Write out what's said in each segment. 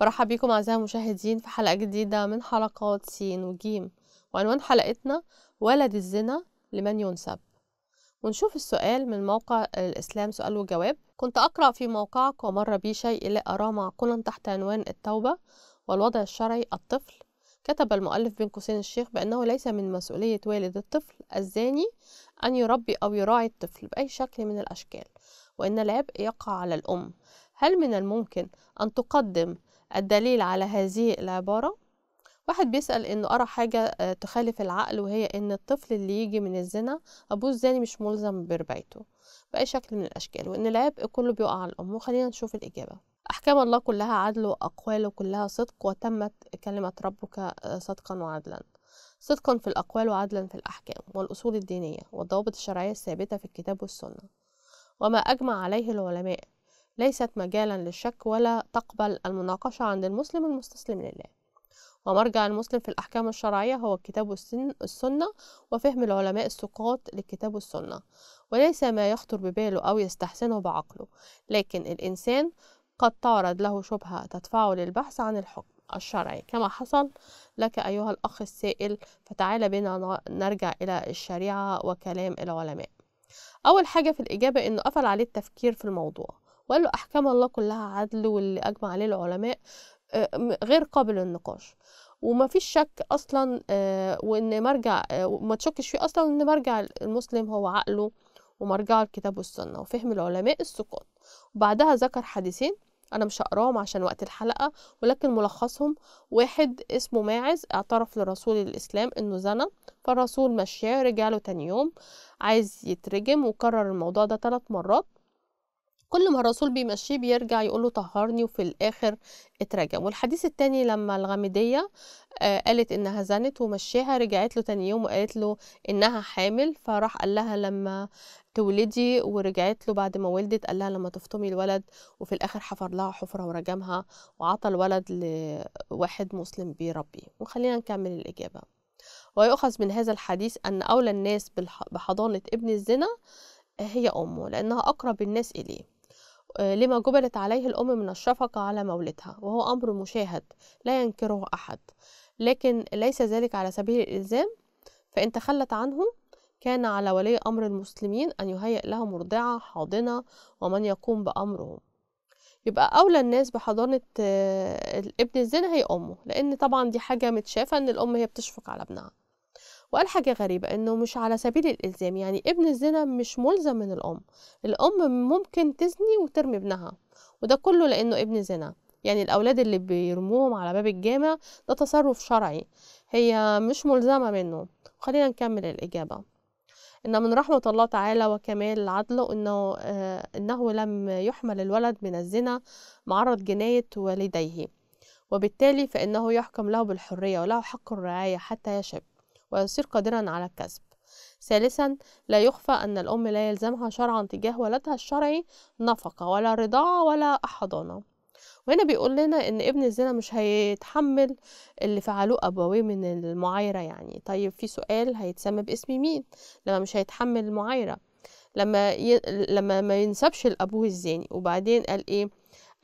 برحب بيكم أعزائي المشاهدين في حلقة جديدة من حلقات سين وجيم وعنوان حلقتنا ولد الزنا لمن ينسب ونشوف السؤال من موقع الإسلام سؤال وجواب كنت أقرأ في موقعك ومر بي شيء لا أراه معقولا تحت عنوان التوبة والوضع الشرعي الطفل كتب المؤلف بين قوسين الشيخ بأنه ليس من مسؤولية والد الطفل الزاني أن يربي أو يراعي الطفل بأي شكل من الأشكال وإن العبء يقع على الأم هل من الممكن أن تقدم الدليل على هذه العبارة واحد بيسأل إنه أرى حاجة آه، تخالف العقل وهي إن الطفل اللي يجي من الزنا أبوه الزاني مش ملزم بربايته بأي شكل من الأشكال وإن العبء كله بيقع على الأم وخلينا نشوف الإجابة أحكام الله كلها عدل وأقواله كلها صدق وتمت كلمة ربك آه، صدقا وعدلا صدقا في الأقوال وعدلا في الأحكام والأصول الدينية والضوابط الشرعية الثابتة في الكتاب والسنة وما أجمع عليه العلماء ليست مجالا للشك ولا تقبل المناقشة عند المسلم المستسلم لله ومرجع المسلم في الأحكام الشرعية هو الكتاب والسنة وفهم العلماء السقاط للكتاب والسنة وليس ما يخطر بباله أو يستحسنه بعقله لكن الإنسان قد تعرض له شبهة تدفعه للبحث عن الحكم الشرعي كما حصل لك أيها الأخ السائل فتعال بنا نرجع إلى الشريعة وكلام العلماء أول حاجة في الإجابة أنه قفل عليه التفكير في الموضوع وقال له أحكام الله كلها عدل واللي أجمع عليه العلماء آه، غير قابل للنقاش وما فيش شك اصلا آه، وان مرجع آه، وما تشكش فيه اصلا ان مرجع المسلم هو عقله ومرجعه الكتاب والسنه وفهم العلماء السقاط وبعدها ذكر حديثين انا مش هقراهم عشان وقت الحلقه ولكن ملخصهم واحد اسمه ماعز اعترف لرسول الاسلام انه زنى فالرسول مشاه رجع له تاني يوم عايز يترجم وكرر الموضوع ده ثلاث مرات كل ما الرسول بيمشيه بيرجع يقول له طهرني وفي الاخر اترجم والحديث الثاني لما الغامديه آه، قالت انها زنت ومشيها رجعت له تاني يوم وقالت له انها حامل فراح قال لها لما تولدي ورجعت له بعد ما ولدت قال لها لما تفطمي الولد وفي الاخر حفر لها حفره ورجمها وعطى الولد لواحد مسلم بيربيه وخلينا نكمل الاجابه ويؤخذ من هذا الحديث ان اولى الناس بحضانه ابن الزنا هي امه لانها اقرب الناس اليه آه، لما جبلت عليه الأم من الشفقة على مولدها وهو أمر مشاهد لا ينكره أحد لكن ليس ذلك على سبيل الإلزام فإن تخلت عنه كان على ولي أمر المسلمين أن يهيئ لها مرضعة حاضنة ومن يقوم بأمره يبقى أولى الناس بحضانة آه، ابن الزنا هي أمه لأن طبعا دي حاجة متشافة أن الأم هي بتشفق على ابنها وقال حاجة غريبة إنه مش على سبيل الإلزام يعني ابن الزنا مش ملزم من الأم الأم ممكن تزني وترمي ابنها وده كله لأنه ابن زنا يعني الأولاد اللي بيرموهم على باب الجامع ده تصرف شرعي هي مش ملزمة منه خلينا نكمل الإجابة إن من رحمة الله تعالى وكمال عدله إنه, آه، إنه لم يحمل الولد من الزنا معرض جناية والديه وبالتالي فإنه يحكم له بالحرية وله حق الرعاية حتى يشب ويصير قادرا على الكسب ثالثا لا يخفى أن الأم لا يلزمها شرعا تجاه ولدها الشرعي نفقة ولا رضاعة ولا أحضانة وهنا بيقول لنا ان ابن الزنا مش هيتحمل اللي فعلوه ابويه من المعايره يعني طيب في سؤال هيتسمى باسم مين لما مش هيتحمل المعايره لما ي... لما ما ينسبش لابوه الزاني وبعدين قال ايه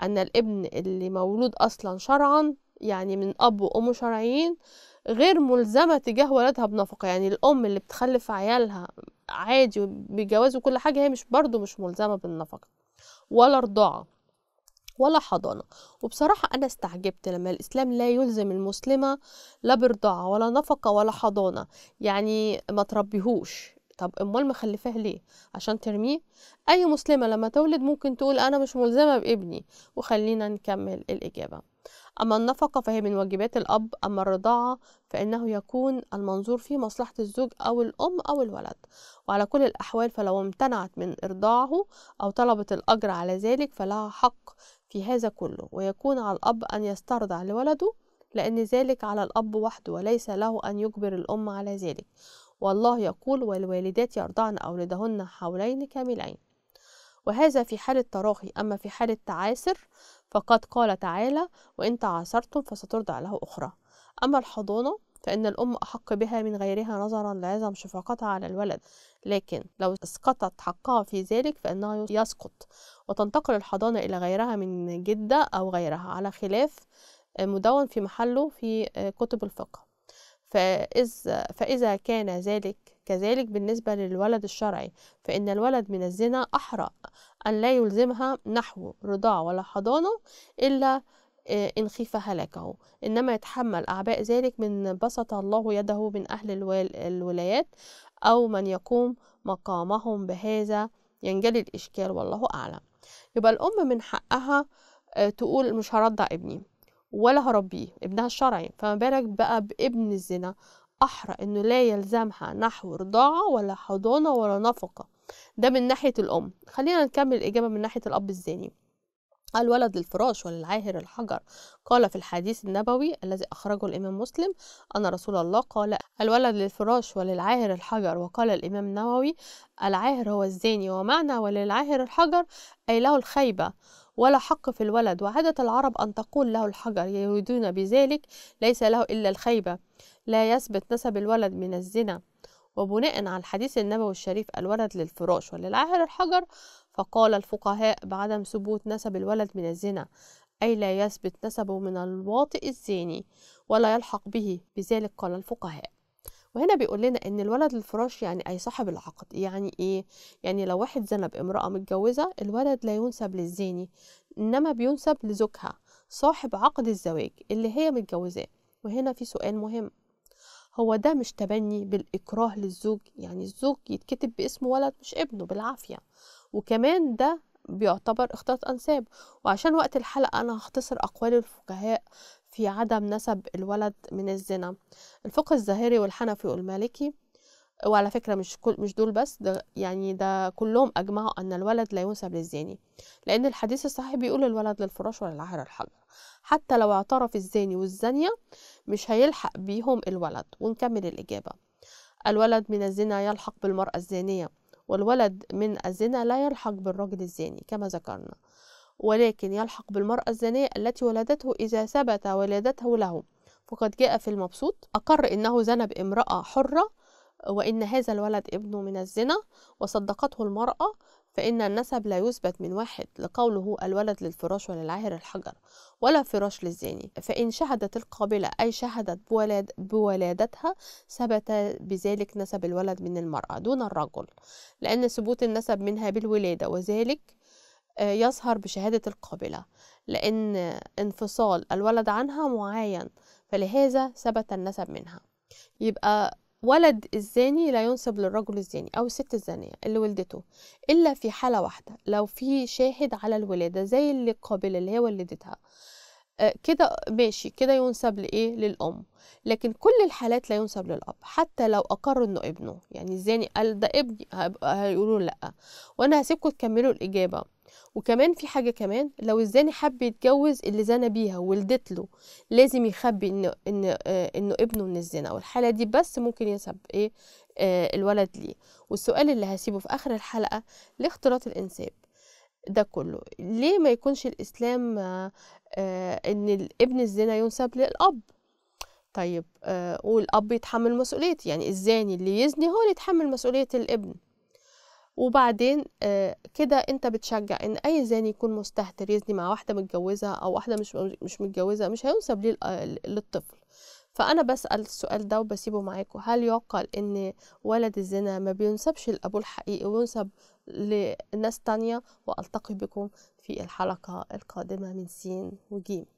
ان الابن اللي مولود اصلا شرعا يعني من اب وام شرعيين غير ملزمة تجاه ولدها بنفقة يعني الأم اللي بتخلف عيالها عادي بجواز وكل حاجة هي مش برضو مش ملزمة بالنفقة ولا رضاعة ولا حضانة وبصراحة أنا استعجبت لما الإسلام لا يلزم المسلمة لا برضاعة ولا نفقة ولا حضانة يعني ما تربيهوش طب امال مخلفاه ليه عشان ترميه اي مسلمه لما تولد ممكن تقول انا مش ملزمه بابني وخلينا نكمل الاجابه أما النفقة فهي من واجبات الأب أما الرضاعة فإنه يكون المنظور في مصلحة الزوج أو الأم أو الولد وعلى كل الأحوال فلو امتنعت من إرضاعه أو طلبت الأجر على ذلك فلها حق في هذا كله ويكون على الأب أن يسترضع لولده لأن ذلك على الأب وحده وليس له أن يجبر الأم على ذلك والله يقول والوالدات يرضعن أولادهن حولين كاملين وهذا في حال التراخي أما في حال التعاسر فقد قال تعالى وإن تعاثرتم فسترضع له أخرى أما الحضانة فإن الأم أحق بها من غيرها نظرا لعظم شفقتها على الولد لكن لو اسقطت حقها في ذلك فإنها يسقط وتنتقل الحضانة إلى غيرها من جدة أو غيرها على خلاف آه، مدون في محله في آه، كتب الفقه فإذا, فإذا كان ذلك كذلك بالنسبة للولد الشرعي فإن الولد من الزنا أحرى أن لا يلزمها نحو رضاع ولا حضانة إلا آه، إن خيف هلكه إنما يتحمل أعباء ذلك من بسط الله يده من أهل الولايات أو من يقوم مقامهم بهذا ينجلي الإشكال والله أعلم يبقى الأم من حقها آه، تقول مش هرضع ابني ولا هربيه ابنها الشرعي فما بالك بقى بابن الزنا أحرى إنه لا يلزمها نحو رضاعة ولا حضانة ولا نفقة ده من ناحية الأم خلينا نكمل الإجابة من ناحية الأب الزاني الولد للفراش وللعاهر الحجر قال في الحديث النبوي الذي أخرجه الإمام مسلم أن رسول الله قال الولد للفراش وللعاهر الحجر وقال الإمام النووي العاهر هو الزاني ومعنى وللعاهر الحجر أي له الخيبة ولا حق في الولد وعادة العرب أن تقول له الحجر يريدون بذلك ليس له إلا الخيبة لا يثبت نسب الولد من الزنا وبناء على الحديث النبوي الشريف الولد للفراش وللعاهر الحجر فقال الفقهاء بعدم ثبوت نسب الولد من الزنا أي لا يثبت نسبه من الواطئ الزاني ولا يلحق به بذلك قال الفقهاء وهنا بيقول لنا ان الولد الفراش يعني اي صاحب العقد يعني ايه يعني لو واحد زنى بامراه متجوزه الولد لا ينسب للزاني انما بينسب لزوجها صاحب عقد الزواج اللي هي متجوزاه وهنا في سؤال مهم هو ده مش تبني بالإكراه للزوج يعني الزوج يتكتب باسم ولد مش ابنه بالعافية وكمان ده بيعتبر اختلاط أنساب وعشان وقت الحلقة أنا هختصر أقوال الفقهاء في عدم نسب الولد من الزنا الفقه الزهري والحنفي والمالكي وعلى فكرة مش كل مش دول بس ده يعني ده كلهم أجمعوا أن الولد لا ينسب للزاني لأن الحديث الصحيح بيقول الولد للفراش والعهر الحجر حتى لو اعترف الزاني والزانية مش هيلحق بيهم الولد ونكمل الإجابة الولد من الزنا يلحق بالمرأة الزانية والولد من الزنا لا يلحق بالرجل الزاني كما ذكرنا ولكن يلحق بالمرأة الزانية التي ولدته إذا ثبت ولادته له فقد جاء في المبسوط أقر إنه زنى بامرأة حرة وإن هذا الولد ابن من الزنا وصدقته المرأة فإن النسب لا يثبت من واحد لقوله الولد للفراش وللعاهر الحجر ولا فراش للزاني فإن شهدت القابلة أي شهدت بولاد بولادتها ثبت بذلك نسب الولد من المرأة دون الرجل لأن ثبوت النسب منها بالولادة وذلك آه، يظهر بشهادة القابلة لأن انفصال الولد عنها معين فلهذا ثبت النسب منها يبقى ولد الزاني لا ينسب للرجل الزاني أو الست الزانية اللي ولدته إلا في حالة واحدة لو في شاهد على الولادة زي اللي قابلة اللي هي ولدتها آه، كده ماشي كده ينسب لإيه للأم لكن كل الحالات لا ينسب للأب حتى لو أقر إنه ابنه يعني الزاني قال ده ابني هيقولوا لأ وأنا هسيبكم تكملوا الإجابة وكمان في حاجه كمان لو الزاني حب يتجوز اللي زنى بيها ولدت له لازم يخبي ان ان آه، انه ابنه من الزنا والحاله دي بس ممكن ينسب ايه آه الولد ليه والسؤال اللي هسيبه في اخر الحلقه ليه اختلاط الانساب ده كله ليه ما يكونش الاسلام آه, آه، ان ابن الزنا ينسب للاب طيب آه والاب يتحمل مسؤوليه يعني الزاني اللي يزني هو اللي يتحمل مسؤوليه الابن وبعدين آه، كده انت بتشجع ان اي زاني يكون مستهتر يزني مع واحده متجوزه او واحده مش مش متجوزه مش هينسب ليه آه، للطفل فانا بسال السؤال ده وبسيبه معاكم هل يعقل ان ولد الزنا ما بينسبش لابوه الحقيقي وينسب لناس تانية والتقي بكم في الحلقه القادمه من سين وجيم